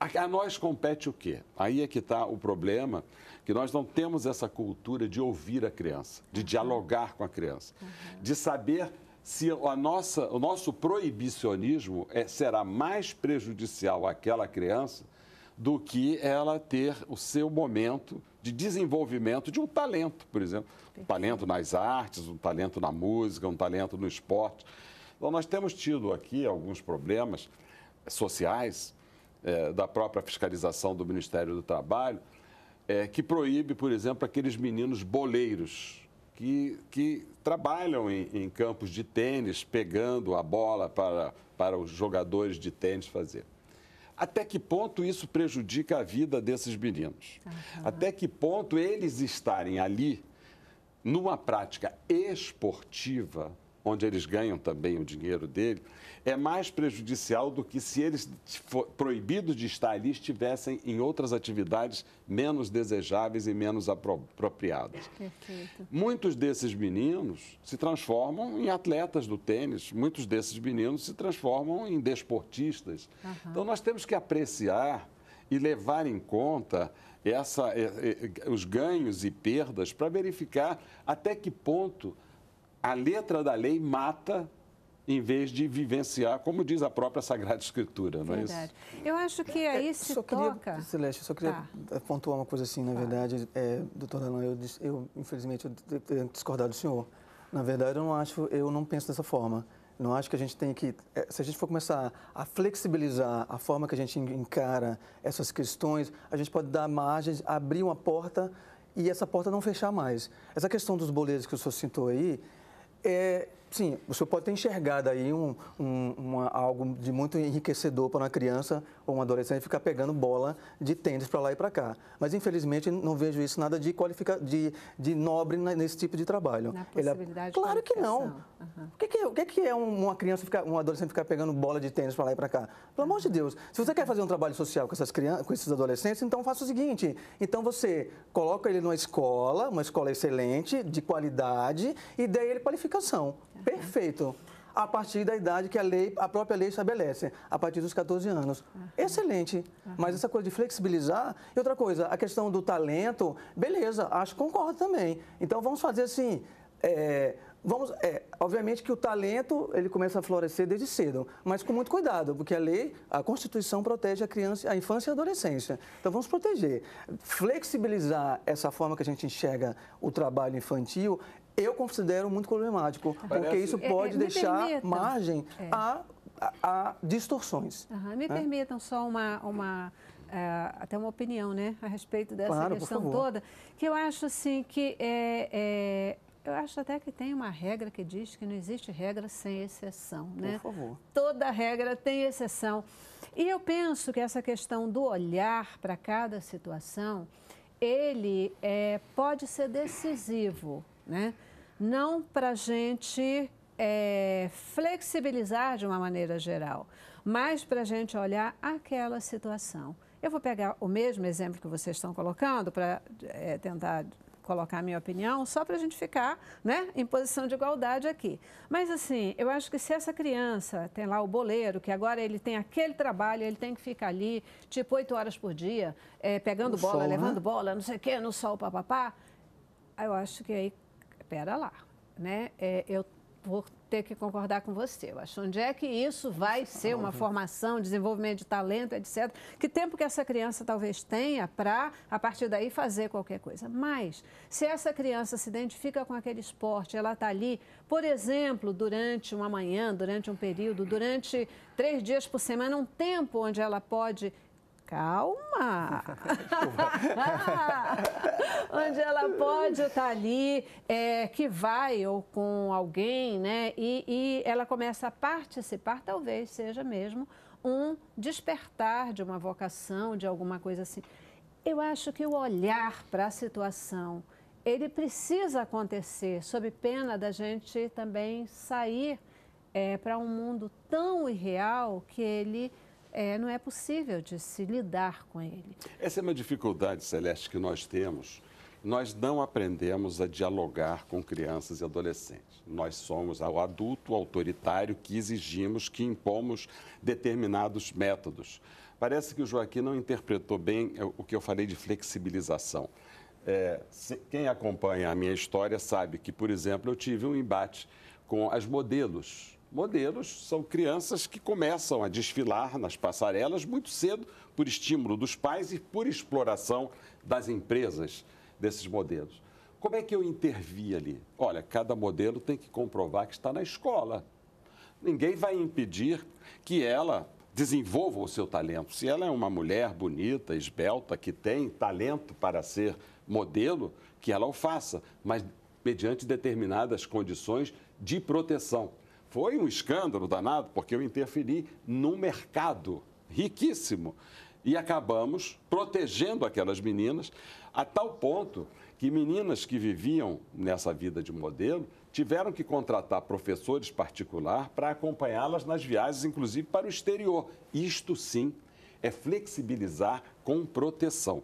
a, a, nós compete o quê? Aí é que está o problema, que nós não temos essa cultura de ouvir a criança, de dialogar com a criança, uhum. de saber se a nossa, o nosso proibicionismo é, será mais prejudicial àquela criança do que ela ter o seu momento de desenvolvimento de um talento, por exemplo. Um talento nas artes, um talento na música, um talento no esporte. Então, nós temos tido aqui alguns problemas sociais é, da própria fiscalização do Ministério do Trabalho, é, que proíbe, por exemplo, aqueles meninos boleiros que, que trabalham em, em campos de tênis, pegando a bola para, para os jogadores de tênis fazer. Até que ponto isso prejudica a vida desses meninos? Uhum. Até que ponto eles estarem ali numa prática esportiva onde eles ganham também o dinheiro dele, é mais prejudicial do que se eles, proibidos de estar ali, estivessem em outras atividades menos desejáveis e menos apropriadas. Perfeito. Muitos desses meninos se transformam em atletas do tênis, muitos desses meninos se transformam em desportistas. Uhum. Então, nós temos que apreciar e levar em conta essa, os ganhos e perdas para verificar até que ponto a letra da lei mata em vez de vivenciar, como diz a própria Sagrada Escritura, não verdade. é isso? Eu acho que é, é, aí é, se só queria, toca... Celeste, eu só queria tá. pontuar uma coisa assim, na tá. verdade, é, doutor Alan, eu, eu, infelizmente eu tenho discordado do senhor. Na verdade, eu não acho, eu não penso dessa forma. Não acho que a gente tem que, é, se a gente for começar a flexibilizar a forma que a gente encara essas questões, a gente pode dar margem, abrir uma porta e essa porta não fechar mais. Essa questão dos boletos que o senhor citou aí, 呃。Sim, o senhor pode ter enxergado aí um, um uma, algo de muito enriquecedor para uma criança ou um adolescente ficar pegando bola de tênis para lá e para cá. Mas, infelizmente, não vejo isso nada de, qualifica, de, de nobre nesse tipo de trabalho. Na é possibilidade é... Claro que não. Uhum. O, que, que, o que, que é, é uma criança, ficar, um adolescente ficar pegando bola de tênis para lá e para cá? Pelo amor de Deus. Se você quer fazer um trabalho social com, essas crianças, com esses adolescentes, então faça o seguinte. Então você coloca ele numa escola, uma escola excelente, de qualidade, e dê ele qualificação. Perfeito. A partir da idade que a lei, a própria lei estabelece, a partir dos 14 anos. Uhum. Excelente. Uhum. Mas essa coisa de flexibilizar, e outra coisa, a questão do talento, beleza, acho que concordo também. Então vamos fazer assim. É, vamos, é, obviamente que o talento ele começa a florescer desde cedo, mas com muito cuidado, porque a lei, a Constituição protege a criança, a infância e a adolescência. Então vamos proteger, flexibilizar essa forma que a gente enxerga o trabalho infantil eu considero muito problemático, Parece... porque assim. isso é, é, pode é, deixar margem a, a, a, distorções. Uhum. Me né? permitam só uma, uma uh, até uma opinião né, a respeito dessa claro, questão toda, que eu acho assim que é, eu acho até que tem uma regra que diz que não existe regra sem exceção, né? Por favor. Toda regra tem exceção. E eu penso que essa questão do olhar para cada situação, ele é, pode ser decisivo, né? não para a gente é, flexibilizar de uma maneira geral, mas para a gente olhar aquela situação. Eu vou pegar o mesmo exemplo que vocês estão colocando para é, tentar colocar a minha opinião, só para a gente ficar né, em posição de igualdade aqui. Mas, assim, eu acho que se essa criança tem lá o boleiro, que agora ele tem aquele trabalho, ele tem que ficar ali, tipo, oito horas por dia, é, pegando no bola, sol, né? levando né? bola, não sei o quê, no sol, papapá, eu acho que aí pera lá, né? É, eu vou ter que concordar com você, eu acho. Onde é que isso vai ser uma formação, desenvolvimento de talento, etc. Que tempo que essa criança talvez tenha para, a partir daí, fazer qualquer coisa. Mas, se essa criança se identifica com aquele esporte, ela está ali, por exemplo, durante uma manhã, durante um período, durante três dias por semana, um tempo onde ela pode Calma! Onde ela pode estar tá ali, é, que vai ou com alguém, né? E, e ela começa a participar, talvez seja mesmo um despertar de uma vocação, de alguma coisa assim. Eu acho que o olhar para a situação, ele precisa acontecer, sob pena da gente também sair é, para um mundo tão irreal que ele é, não é possível de se lidar com ele. Essa é uma dificuldade, Celeste, que nós temos. Nós não aprendemos a dialogar com crianças e adolescentes. Nós somos o adulto autoritário que exigimos, que impomos determinados métodos. Parece que o Joaquim não interpretou bem é, o que eu falei de flexibilização. É, quem acompanha a minha história sabe que, por exemplo, eu tive um embate com as modelos Modelos são crianças que começam a desfilar nas passarelas muito cedo por estímulo dos pais e por exploração das empresas desses modelos. Como é que eu intervi ali? Olha, cada modelo tem que comprovar que está na escola. Ninguém vai impedir que ela desenvolva o seu talento. Se ela é uma mulher bonita, esbelta, que tem talento para ser modelo, que ela o faça, mas mediante determinadas condições de proteção. Foi um escândalo danado, porque eu interferi num mercado riquíssimo. E acabamos protegendo aquelas meninas a tal ponto que meninas que viviam nessa vida de modelo tiveram que contratar professores particulares para acompanhá-las nas viagens, inclusive para o exterior. Isto sim é flexibilizar com proteção.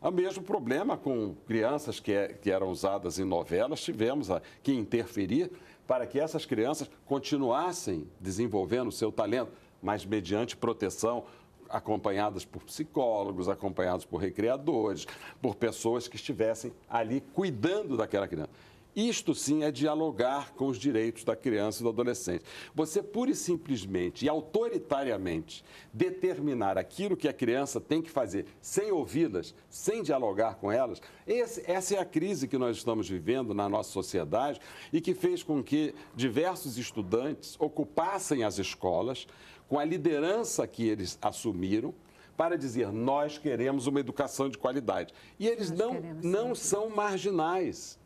O mesmo problema com crianças que, é, que eram usadas em novelas, tivemos a, que interferir para que essas crianças continuassem desenvolvendo o seu talento, mas mediante proteção, acompanhadas por psicólogos, acompanhadas por recreadores, por pessoas que estivessem ali cuidando daquela criança. Isto sim é dialogar com os direitos da criança e do adolescente. Você pura e simplesmente e autoritariamente determinar aquilo que a criança tem que fazer sem ouvi-las, sem dialogar com elas, esse, essa é a crise que nós estamos vivendo na nossa sociedade e que fez com que diversos estudantes ocupassem as escolas com a liderança que eles assumiram para dizer nós queremos uma educação de qualidade. E eles nós não, não são marginais.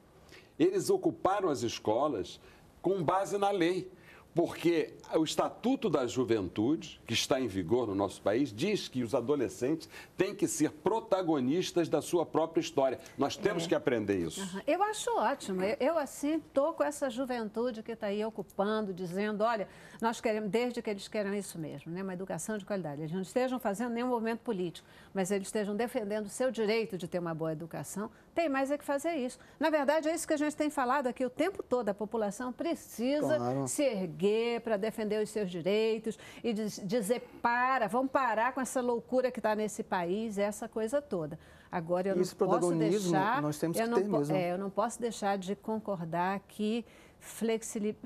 Eles ocuparam as escolas com base na lei, porque o Estatuto da Juventude, que está em vigor no nosso país, diz que os adolescentes têm que ser protagonistas da sua própria história. Nós temos é. que aprender isso. Uhum. Eu acho ótimo. Eu, eu assim, estou com essa juventude que está aí ocupando, dizendo, olha, nós queremos, desde que eles queiram isso mesmo, né? uma educação de qualidade. Eles não estejam fazendo nenhum movimento político, mas eles estejam defendendo o seu direito de ter uma boa educação, tem mais é que fazer isso. Na verdade, é isso que a gente tem falado aqui o tempo todo. A população precisa claro. se erguer para defender os seus direitos e dizer para, vamos parar com essa loucura que está nesse país, essa coisa toda. Agora, eu não posso deixar. Nós temos eu que não, ter mesmo. É, eu não posso deixar de concordar que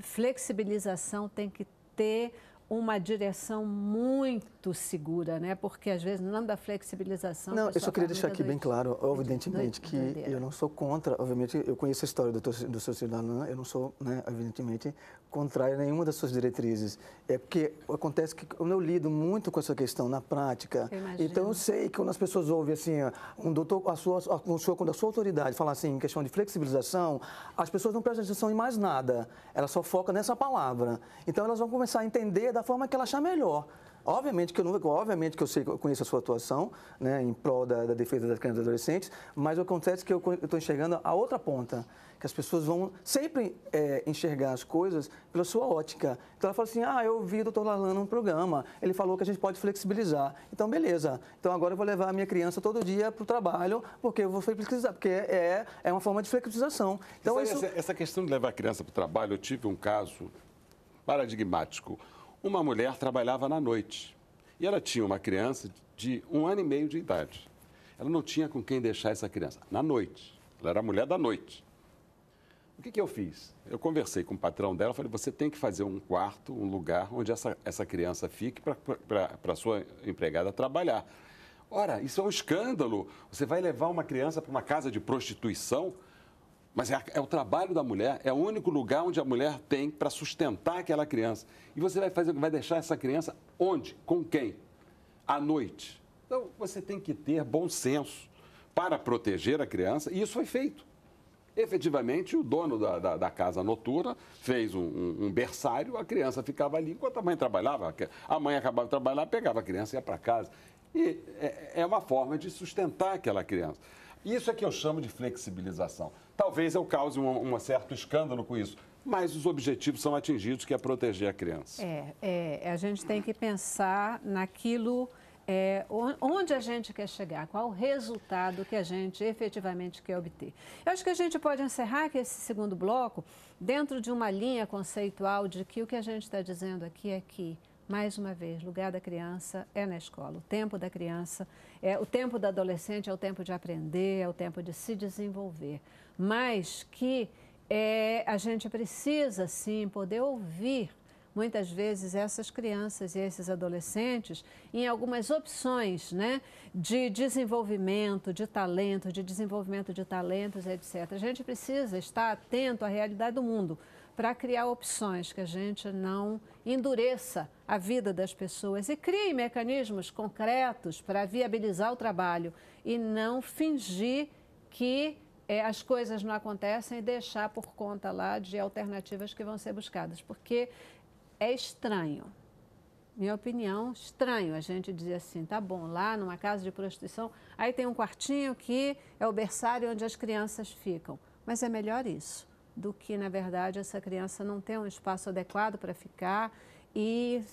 flexibilização tem que ter uma direção muito segura, né? Porque às vezes não dá flexibilização. Não, eu só queria deixar aqui dois, bem claro, evidentemente, que eu não sou contra, obviamente, eu conheço a história do, do seu cidadão, né? eu não sou, né, evidentemente, contrário a nenhuma das suas diretrizes. É porque acontece que eu lido muito com essa questão na prática. Eu então eu sei que quando as pessoas ouvem assim, um doutor, a sua, a, um senhor, quando a sua autoridade fala assim, em questão de flexibilização, as pessoas não prestam atenção em mais nada. Elas só focam nessa palavra. Então elas vão começar a entender da forma que ela achar melhor. Obviamente que eu não, obviamente que eu sei, eu conheço a sua atuação, né, em prol da, da defesa das crianças e adolescentes, mas acontece que eu estou enxergando a outra ponta, que as pessoas vão sempre é, enxergar as coisas pela sua ótica. Então ela fala assim, ah, eu vi o doutor Lalana num programa, ele falou que a gente pode flexibilizar, então beleza, então agora eu vou levar a minha criança todo dia para o trabalho, porque eu vou flexibilizar, porque é, é uma forma de flexibilização. Então, isso... essa, essa questão de levar a criança para o trabalho, eu tive um caso paradigmático, uma mulher trabalhava na noite e ela tinha uma criança de um ano e meio de idade. Ela não tinha com quem deixar essa criança, na noite. Ela era mulher da noite. O que, que eu fiz? Eu conversei com o patrão dela, falei, você tem que fazer um quarto, um lugar onde essa, essa criança fique para a sua empregada trabalhar. Ora, isso é um escândalo. Você vai levar uma criança para uma casa de prostituição? Mas é, é, o trabalho da mulher, é o único lugar onde a mulher tem para sustentar aquela criança. E você vai fazer, vai deixar essa criança onde? Com quem? À noite. Então você tem que ter bom senso para proteger a criança, e isso foi feito. Efetivamente, o dono da, da, da casa noturna fez um, um, um, berçário, a criança ficava ali enquanto a mãe trabalhava. A mãe acabava de trabalhar, pegava a criança e ia para casa. E é, é uma forma de sustentar aquela criança. Isso é que eu chamo de flexibilização. Talvez eu cause um, um certo escândalo com isso, mas os objetivos são atingidos, que é proteger a criança. É, é a gente tem que pensar naquilo, é, onde a gente quer chegar, qual o resultado que a gente efetivamente quer obter. Eu acho que a gente pode encerrar aqui esse segundo bloco dentro de uma linha conceitual de que o que a gente está dizendo aqui é que mais uma vez, lugar da criança é na escola. O tempo da criança, é o tempo da adolescente é o tempo de aprender, é o tempo de se desenvolver mas que é, a gente precisa, sim, poder ouvir muitas vezes essas crianças e esses adolescentes em algumas opções né, de desenvolvimento de talento, de desenvolvimento de talentos, etc. A gente precisa estar atento à realidade do mundo para criar opções que a gente não endureça a vida das pessoas e crie mecanismos concretos para viabilizar o trabalho e não fingir que é, as coisas não acontecem e deixar por conta lá de alternativas que vão ser buscadas, porque é estranho. Minha opinião, estranho a gente dizer assim, tá bom, lá numa casa de prostituição, aí tem um quartinho que é o berçário onde as crianças ficam. Mas é melhor isso do que, na verdade, essa criança não ter um espaço adequado para ficar e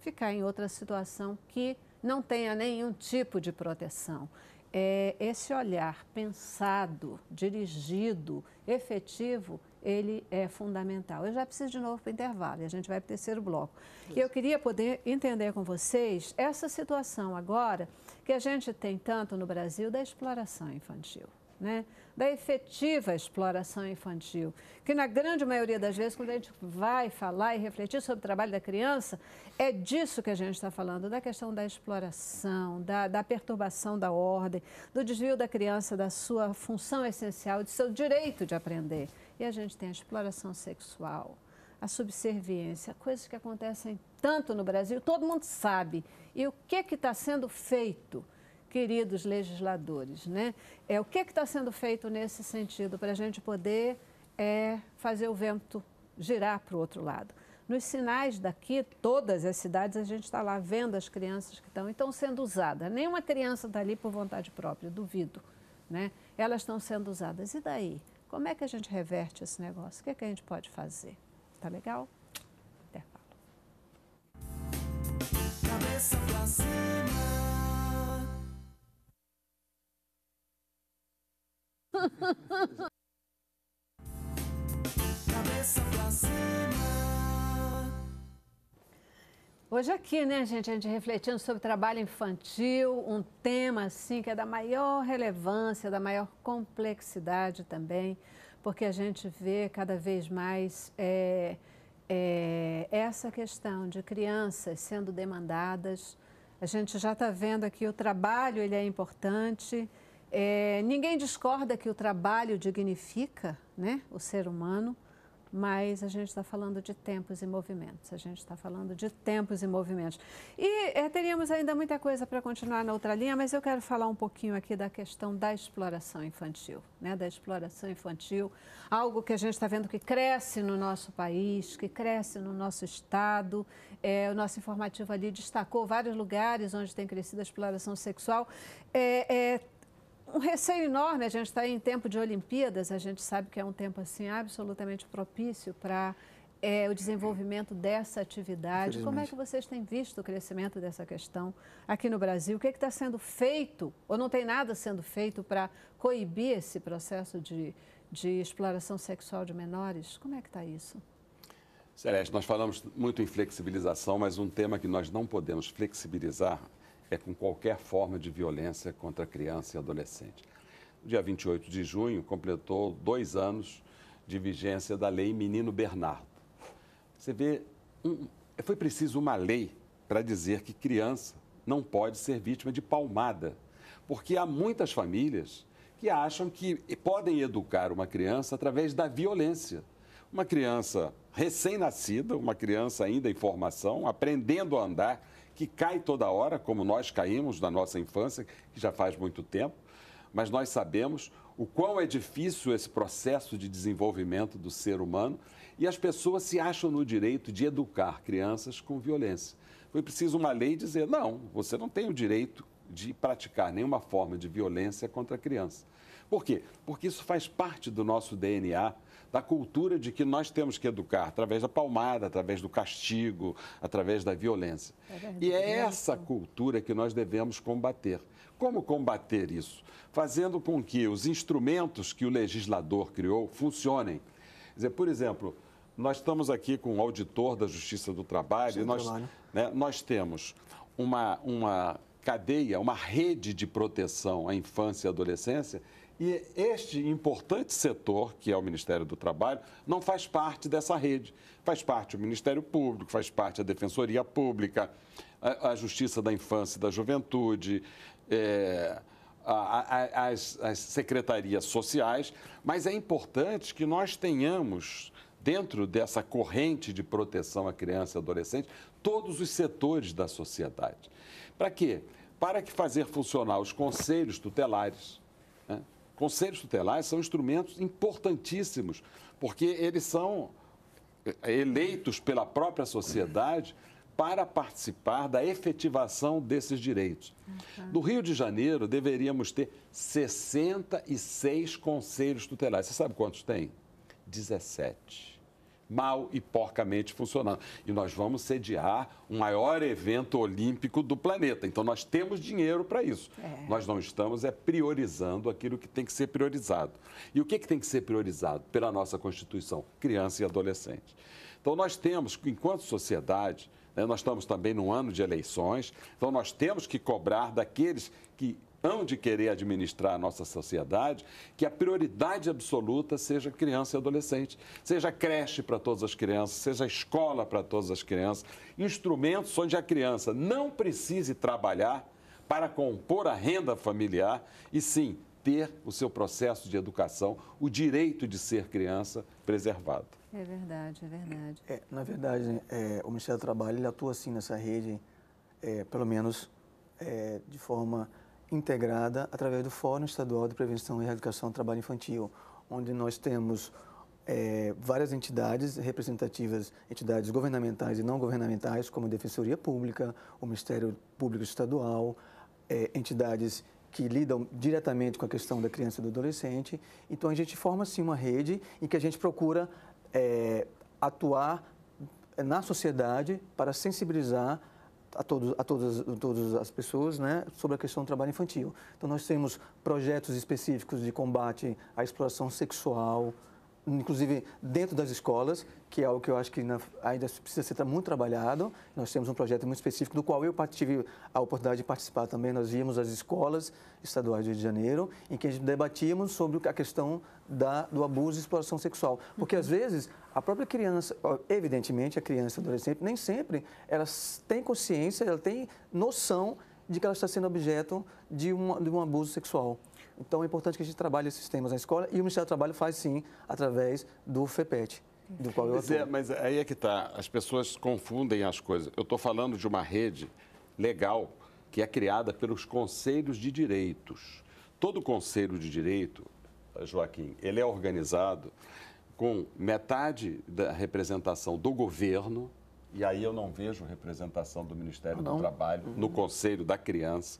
ficar em outra situação que não tenha nenhum tipo de proteção é, esse olhar pensado, dirigido, efetivo, ele é fundamental. Eu já preciso de novo para o intervalo e a gente vai para o terceiro bloco. Isso. Eu queria poder entender com vocês essa situação agora que a gente tem tanto no Brasil da exploração infantil. Né? da efetiva exploração infantil. Que na grande maioria das vezes, quando a gente vai falar e refletir sobre o trabalho da criança, é disso que a gente está falando, da questão da exploração, da, da perturbação da ordem, do desvio da criança da sua função essencial, de seu direito de aprender. E a gente tem a exploração sexual a subserviência, coisas que acontecem tanto no Brasil, todo mundo sabe. E o que está sendo feito? queridos legisladores, né? É, o que é está sendo feito nesse sentido para a gente poder é, fazer o vento girar para o outro lado? Nos sinais daqui, todas as cidades, a gente está lá vendo as crianças que estão então sendo usadas. Nenhuma criança está ali por vontade própria, duvido. Né? Elas estão sendo usadas. E daí? Como é que a gente reverte esse negócio? O que, é que a gente pode fazer? Tá legal? Intervalo. Cabeça pra cima. Cabeça pra cima. Hoje aqui, né, gente, a gente refletindo sobre trabalho infantil, um tema assim que é da maior relevância, da maior complexidade também, porque a gente vê cada vez mais é, é, essa questão de crianças sendo demandadas. A gente já está vendo aqui o trabalho, ele é importante, é, ninguém discorda que o trabalho dignifica né, o ser humano, mas a gente está falando de tempos e movimentos. A gente está falando de tempos e movimentos. E é, teríamos ainda muita coisa para continuar na outra linha, mas eu quero falar um pouquinho aqui da questão da exploração infantil, né? Da exploração infantil, algo que a gente está vendo que cresce no nosso país, que cresce no nosso estado. É, o nosso informativo ali destacou vários lugares onde tem crescido a exploração sexual. É, é um receio enorme. A gente está em tempo de Olimpíadas, a gente sabe que é um tempo assim absolutamente propício para é, o desenvolvimento dessa atividade. Como é que vocês têm visto o crescimento dessa questão aqui no Brasil? O que é está sendo feito, ou não tem nada sendo feito para coibir esse processo de, de exploração sexual de menores? Como é que está isso? Celeste, nós falamos muito em flexibilização, mas um tema que nós não podemos flexibilizar é com qualquer forma de violência contra criança e adolescente. No dia 28 de junho, completou dois anos de vigência da lei Menino Bernardo. Você vê, um, foi preciso uma lei para dizer que criança não pode ser vítima de palmada, porque há muitas famílias que acham que podem educar uma criança através da violência. Uma criança recém-nascida, uma criança ainda em formação, aprendendo a andar, que cai toda hora, como nós caímos na nossa infância, que já faz muito tempo, mas nós sabemos o quão é difícil esse processo de desenvolvimento do ser humano e as pessoas se acham no direito de educar crianças com violência. Foi preciso uma lei dizer: não, você não tem o direito de praticar nenhuma forma de violência contra a criança. Por quê? Porque isso faz parte do nosso DNA da cultura de que nós temos que educar através da palmada, através do castigo, através da violência. É e é, é essa cultura que nós devemos combater. Como combater isso? Fazendo com que os instrumentos que o legislador criou funcionem. Quer dizer, por exemplo, nós estamos aqui com o um auditor da Justiça do Trabalho Sim, e nós, né, nós temos uma, uma cadeia, uma rede de proteção à infância e adolescência e este importante setor, que é o Ministério do Trabalho, não faz parte dessa rede. Faz parte o Ministério Público, faz parte a Defensoria Pública, a, a Justiça da Infância e da Juventude, é, a, a, as, as secretarias sociais. Mas é importante que nós tenhamos dentro dessa corrente de proteção à criança e adolescente, todos os setores da sociedade. Para quê? Para que fazer funcionar os conselhos tutelares, Conselhos tutelares são instrumentos importantíssimos, porque eles são eh, eleitos pela própria sociedade para participar da efetivação desses direitos. No Rio de Janeiro, deveríamos ter 66 conselhos tutelares. Você sabe quantos tem? 17 mal e porcamente funcionando. E nós vamos sediar o maior evento olímpico do planeta. Então nós temos dinheiro para isso. É. Nós não estamos é priorizando aquilo que tem que ser priorizado. E o que, é que tem que ser priorizado pela nossa Constituição? Criança e adolescente. Então nós temos, enquanto sociedade, né, nós estamos também num ano de eleições, então nós temos que cobrar daqueles que hão de querer administrar a nossa sociedade que a prioridade absoluta seja criança e adolescente, seja creche para todas as crianças, seja escola para todas as crianças, instrumentos onde a criança não precise trabalhar para compor a renda familiar e sim ter o seu processo de educação, o direito de ser criança preservado. É verdade, é verdade. É, na verdade, é, o Ministério do Trabalho ele atua assim nessa rede, é, pelo menos é, de forma integrada através do Fórum Estadual de Prevenção e Erradicação do Trabalho Infantil, onde nós temos é, várias entidades representativas, entidades governamentais e não governamentais, como a Defensoria Pública, o Ministério Público Estadual, é, entidades que lidam diretamente com a questão da criança e do adolescente. Então, a gente forma, sim, uma rede em que a gente procura é, atuar na sociedade para sensibilizar a, todos, a todas, todas as pessoas né, sobre a questão do trabalho infantil. Então, nós temos projetos específicos de combate à exploração sexual, inclusive dentro das escolas, que é algo que eu acho que ainda precisa ser muito trabalhado. Nós temos um projeto muito específico do qual eu tive a oportunidade de participar também. Nós íamos às escolas estaduais do Rio de Janeiro, em que a gente debatíamos sobre a questão da, do abuso e exploração sexual. Porque, às vezes, a própria criança, evidentemente, a criança e adolescente, nem sempre ela tem consciência, ela tem noção de que ela está sendo objeto de, um de um abuso sexual. Então, é importante que a gente trabalhe esses temas na escola e o Ministério do Trabalho faz sim, através do FEPET. Do qual eu mas, é, mas aí é que está, as pessoas confundem as coisas. Eu estou falando de uma rede legal que é criada pelos conselhos de direitos. Todo conselho de direito, Joaquim, ele é organizado com metade da representação do governo. E aí eu não vejo representação do Ministério não. do Trabalho uhum. no Conselho da Criança.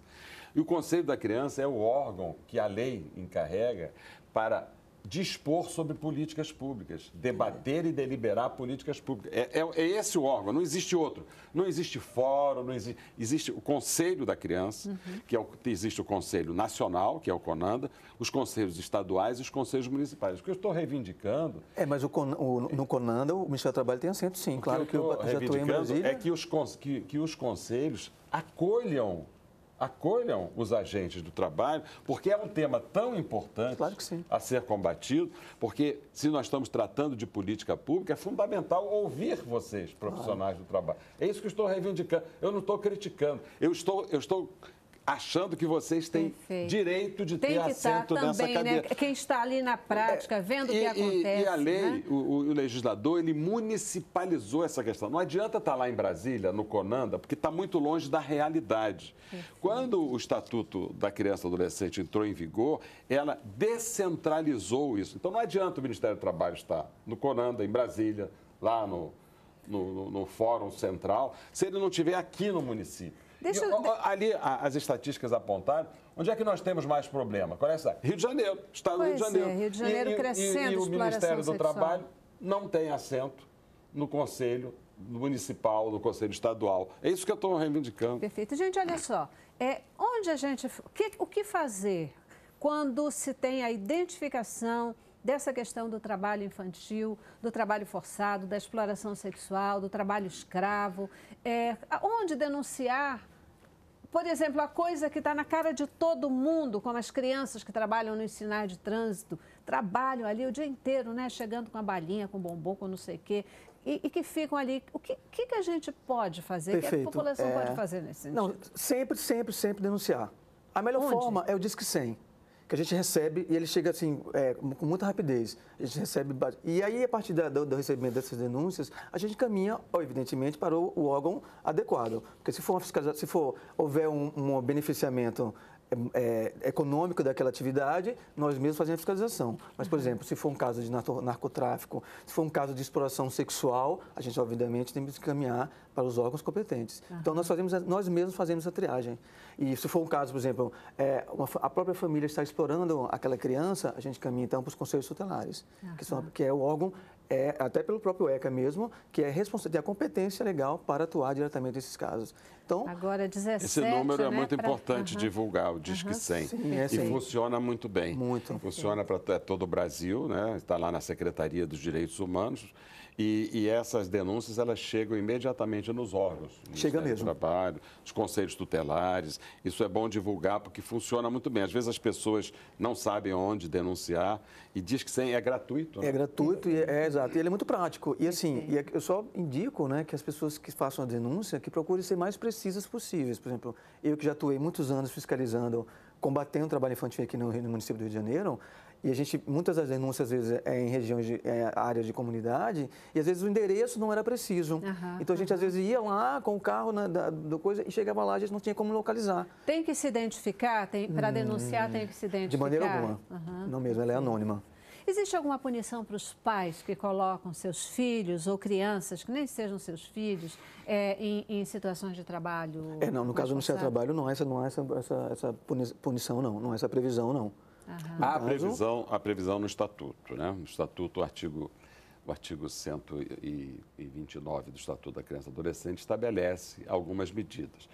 E o Conselho da Criança é o órgão que a lei encarrega para dispor sobre políticas públicas, debater e deliberar políticas públicas. É, é, é, esse o órgão, não existe outro. Não existe fórum, não existe, existe o Conselho da Criança, uhum. que é o, existe o Conselho Nacional, que é o CONANDA, os conselhos estaduais e os conselhos municipais. O que eu estou reivindicando... É, mas o, o, no CONANDA o Ministério do Trabalho tem assento, sim. Claro que eu, que eu já estou em Brasília. É que os, que, que os conselhos acolham acolham os agentes do trabalho, porque é um tema tão importante claro a ser combatido, porque se nós estamos tratando de política pública, é fundamental ouvir vocês, profissionais claro. do trabalho. É isso que eu estou reivindicando. Eu não estou criticando, eu estou, eu estou achando que vocês têm Perfeito. direito de Tem ter assento também, nessa né? cadeira. Né? Quem está ali na prática, é, vendo o que acontece. E a né? lei, né? o, o, legislador, ele municipalizou essa questão. Não adianta estar tá lá em Brasília, no Conanda, porque está muito longe da realidade. Perfeito. Quando o Estatuto da Criança e Adolescente entrou em vigor, ela descentralizou isso. Então não adianta o Ministério do Trabalho estar no Conanda, em Brasília, lá no, no, no, no Fórum Central, se ele não estiver aqui no município. Deixa... ali, as estatísticas apontaram. Onde é que nós temos mais problema? É essa? Rio de Janeiro, Estado pois do Rio de é, Janeiro. É, Rio de Janeiro e, crescendo, e, e, e o Ministério do sexual. Trabalho não tem assento no Conselho municipal, no Conselho Estadual. É isso que eu estou reivindicando. Perfeito. Gente, olha só. É, onde a gente. O que, o que fazer quando se tem a identificação dessa questão do trabalho infantil, do trabalho forçado, da exploração sexual, do trabalho escravo? É, onde denunciar por exemplo, a coisa que está na cara de todo mundo, como as crianças que trabalham nos sinais de trânsito, trabalham ali o dia inteiro, né? Chegando com a balinha, com bombom, com não sei o quê. E, e, que ficam ali. O que, que, que a gente pode fazer? Perfeito. O que a população é... pode fazer nesse sentido? Não, sempre, sempre, sempre denunciar. A melhor Onde? forma é o Disque 100 que a gente recebe e ele chega assim, é, com muita rapidez. A gente recebe. E aí, a partir da, do, do, recebimento dessas denúncias, a gente caminha, evidentemente, para o, o órgão adequado. Porque se for uma fiscalização, se for, houver um, um beneficiamento é, é econômico daquela atividade, nós mesmos fazemos fiscalização. Mas, por uhum. exemplo, se for um caso de narcotráfico, se for um caso de exploração sexual, a gente, obviamente, tem que caminhar para os órgãos competentes. Uhum. Então, nós, fazemos, nós mesmos fazemos a triagem. E se for um caso, por exemplo, é, uma, a própria família está explorando aquela criança, a gente caminha então para os conselhos tutelares, uhum. que, são, que é o órgão é, até pelo próprio ECA mesmo, que é responsável, tem é a competência legal para atuar diretamente nesses casos. Então, Agora, 17, Esse número é né, é muito pra... importante uhum. divulgar, o Disque 100. Sim, é e funciona muito bem. Muito. Funciona para é, todo o Brasil, né? está lá na Secretaria dos Direitos Humanos. E, e, essas denúncias elas chegam imediatamente nos órgãos. No mesmo. Do trabalho, os conselhos tutelares. Isso é bom divulgar porque funciona muito bem. Às vezes as pessoas não sabem onde denunciar e diz que sim, é gratuito. Né? É gratuito, é, é, é exato. E ele é muito prático. E assim, e é, eu só indico né, que as pessoas que façam a denúncia que procurem ser mais precisas possíveis. Por exemplo, eu que já atuei muitos anos fiscalizando, combatendo o trabalho infantil aqui no, no município do Rio de Janeiro, e a gente, muitas das denúncias, às vezes, é em regiões de é, áreas de comunidade, e às vezes o endereço não era preciso. Uhum, então a gente, uhum. às vezes, ia lá com o carro na, né, da, do coisa e chegava lá, a gente não tinha como localizar. Tem que se identificar? Para hum, denunciar, tem que se identificar? De maneira alguma. Uhum. Não mesmo, ela é anônima. Existe alguma punição para os pais que colocam seus filhos ou crianças, que nem sejam seus filhos, é, em, em, situações de trabalho? É, não, no caso do trabalho, não há essa, não há é essa, essa, essa punição, não, não há é essa previsão, não. Uhum. Há, a previsão, a previsão no Estatuto, né? No Estatuto, o artigo, o artigo 129 do Estatuto da Criança e Adolescente estabelece algumas medidas.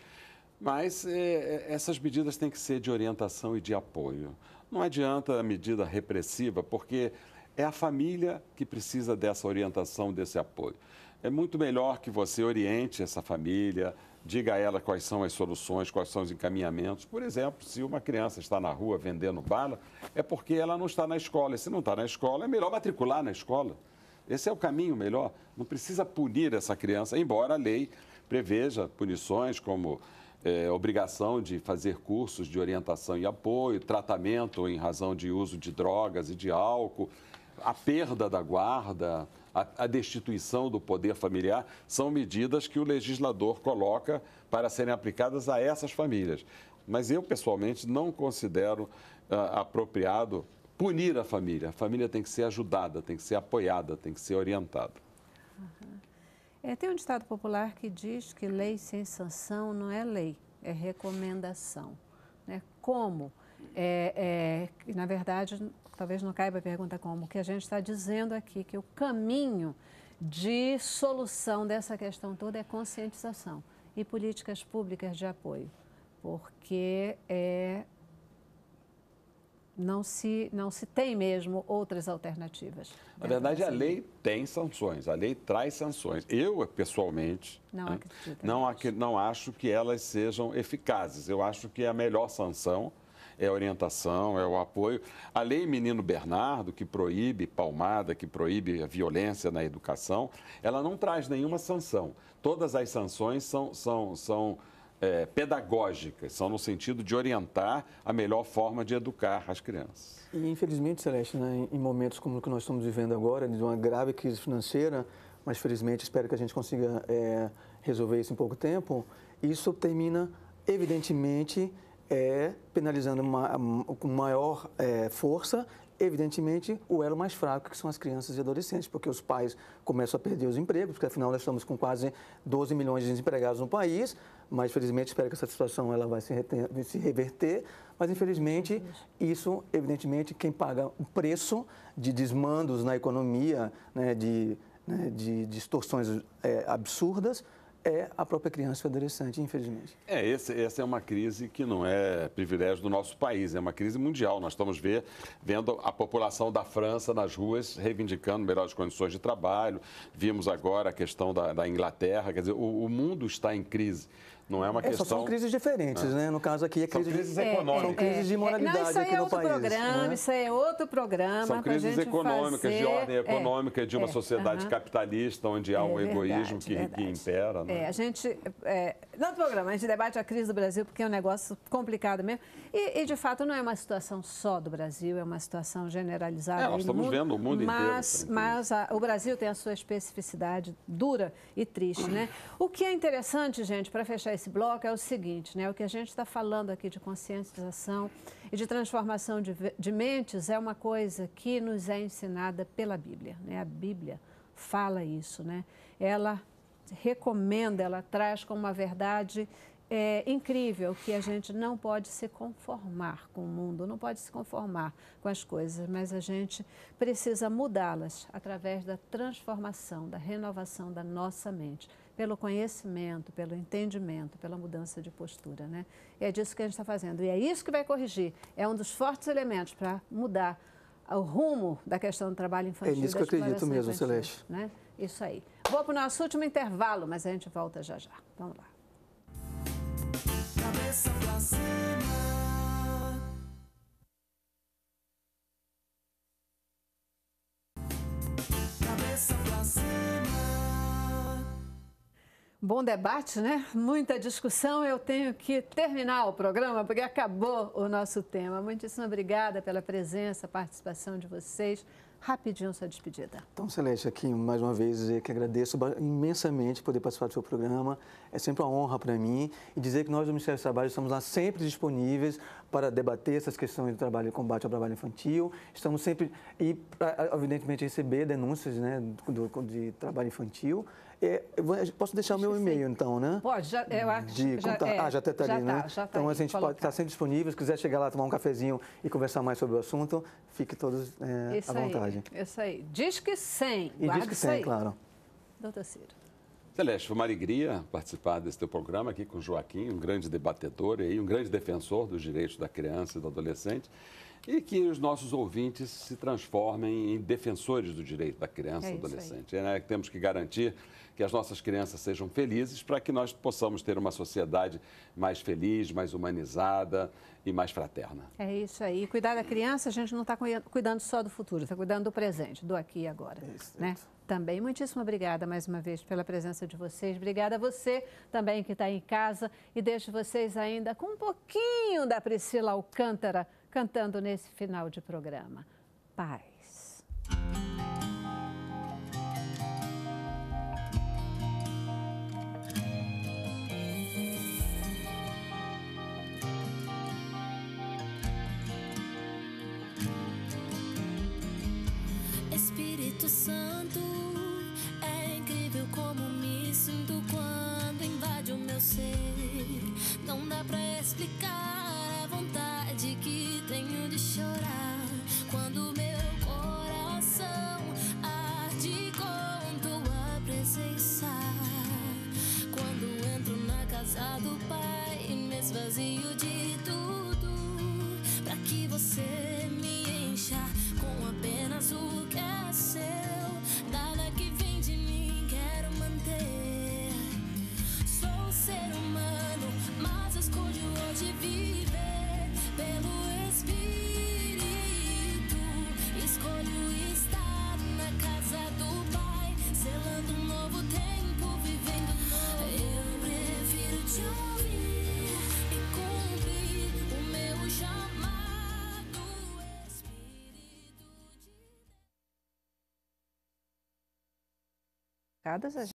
Mas é, é, essas medidas têm que ser de orientação e de apoio. Não adianta a medida repressiva, porque é a família que precisa dessa orientação, desse apoio. É muito melhor que você oriente essa família, diga a ela quais são as soluções, quais são os encaminhamentos. Por exemplo, se uma criança está na rua vendendo bala, é porque ela não está na escola. E se não está na escola, é melhor matricular na escola. Esse é o caminho melhor. Não precisa punir essa criança, embora a lei preveja punições como é, obrigação de fazer cursos de orientação e apoio, tratamento em razão de uso de drogas e de álcool, a perda da guarda, a, a destituição do poder familiar, são medidas que o legislador coloca para serem aplicadas a essas famílias. Mas eu, pessoalmente, não considero uh, apropriado punir a família. A família tem que ser ajudada, tem que ser apoiada, tem que ser orientada. Uhum. É, tem um ditado popular que diz que lei sem sanção não é lei, é recomendação. Né? Como? É, é, na verdade, talvez não caiba a pergunta como, que a gente está dizendo aqui que o caminho de solução dessa questão toda é conscientização e políticas públicas de apoio, porque é não se, não se tem mesmo outras alternativas. Na verdade, a lei tem sanções, a lei traz sanções. Eu, pessoalmente, não, acredito, não, não acho que elas sejam eficazes. Eu acho que a melhor sanção é orientação, é o apoio. A lei Menino Bernardo, que proíbe palmada, que proíbe a violência na educação, ela não traz nenhuma sanção. Todas as sanções são, são, são é, pedagógicas, são no sentido de orientar a melhor forma de educar as crianças. E infelizmente, Celeste, né, em momentos como o que nós estamos vivendo agora, de uma grave crise financeira, mas felizmente espero que a gente consiga é, resolver isso em pouco tempo, isso termina, evidentemente, é penalizando com maior é, força, evidentemente, o elo mais fraco, que são as crianças e adolescentes, porque os pais começam a perder os empregos, porque afinal nós estamos com quase 12 milhões de desempregados no país, mas felizmente espero que essa situação ela vai se, reter, se reverter, mas infelizmente isso, evidentemente, quem paga o preço de desmandos na economia, né, de, né, de distorções é, absurdas, é a própria criança adolescente, infelizmente. É, esse, essa é uma crise que não é privilégio do nosso país, é uma crise mundial. Nós estamos ver, vendo a população da França nas ruas reivindicando melhores condições de trabalho, vimos agora a questão da, da Inglaterra, quer dizer, o, o mundo está em crise. Não é uma é, questão. Só são crises diferentes, é. né? No caso aqui é crise são crises de... É, econômicas. São crises de moralidade é, é, Não, isso aqui é outro no país. Programa, né? Isso é outro programa. São crises econômicas, fazer... de ordem econômica, de uma sociedade uh -huh. capitalista onde há um verdade, egoísmo que, que, impera. Né? É, a gente. É, no programa, a gente debate a crise do Brasil porque é um negócio complicado mesmo. E, e de fato, não é uma situação só do Brasil, é uma situação generalizada. É, nós estamos mundo, vendo o mundo mas, inteiro. Mas a, o Brasil tem a sua especificidade dura e triste, né? O que é interessante, gente, para fechar esse bloco é o seguinte, né? O que a gente está falando aqui de conscientização e de transformação de, de mentes é uma coisa que nos é ensinada pela Bíblia, né? A Bíblia fala isso, né? Ela recomenda, ela traz como uma verdade é incrível que a gente não pode se conformar com o mundo, não pode se conformar com as coisas, mas a gente precisa mudá-las através da transformação, da renovação da nossa mente, pelo conhecimento, pelo entendimento, pela mudança de postura. Né? E é disso que a gente está fazendo. E é isso que vai corrigir. É um dos fortes elementos para mudar o rumo da questão do trabalho infantil. É nisso que eu acredito mesmo, infantil, Celeste. Né? Isso aí. Vou para o nosso último intervalo, mas a gente volta já já. Vamos lá cabeça pra cima. Cabeça pra cima. Bom debate, né? Muita discussão. Eu tenho que terminar o programa porque acabou o nosso tema. Muitíssimo obrigada pela presença, participação de vocês rapidinho sua despedida. Então, tá Celeste, aqui mais uma vez dizer que agradeço imensamente poder participar do seu programa. É sempre uma honra para mim e dizer que nós do Ministério do Trabalho estamos lá sempre disponíveis para debater essas questões do trabalho e combate ao trabalho infantil. Estamos sempre e, evidentemente, receber denúncias né, do, de trabalho infantil. É, posso deixar o meu e-mail, então, né? Pode, já, eu acho de, já, é, Ah, já até está ali, tá, né? tá então, aí, a gente pode estar tá sempre disponível. Se quiser chegar lá, tomar um cafezinho e conversar mais sobre o assunto, fique todos é, à vontade. Aí, isso aí. Diz que 100. E diz que 100, claro. Doutor Ciro. Celeste, foi uma alegria participar desse teu programa aqui com o Joaquim, um grande debatedor e um grande defensor dos direitos da criança e do adolescente. E que os nossos ouvintes se transformem em defensores do direito da criança e é do adolescente. É, né? Temos que garantir que as nossas crianças sejam felizes, para que nós possamos ter uma sociedade mais feliz, mais humanizada e mais fraterna. É isso aí. Cuidar da criança, a gente não está cuidando só do futuro, está cuidando do presente, do aqui e agora. É isso, né? Isso. Também, muitíssimo obrigada mais uma vez pela presença de vocês. Obrigada a você também que está em casa e deixo vocês ainda com um pouquinho da Priscila Alcântara cantando nesse final de programa. Pai. É incrível como me sinto quando invade o meu ser. Não dá pra explicar a vontade que tenho de chorar quando meu coração arde com tua presença. Quando entro na casa do Pai, e me esvazio de tudo pra que você me encha com apenas o que é ser. ser humano, mas escolho hoje viver pelo Espírito. Escolho estar na casa do Pai, selando um novo tempo, vivendo novo. Eu prefiro te ouvir e cumprir o meu chamado. Espírito de Deus.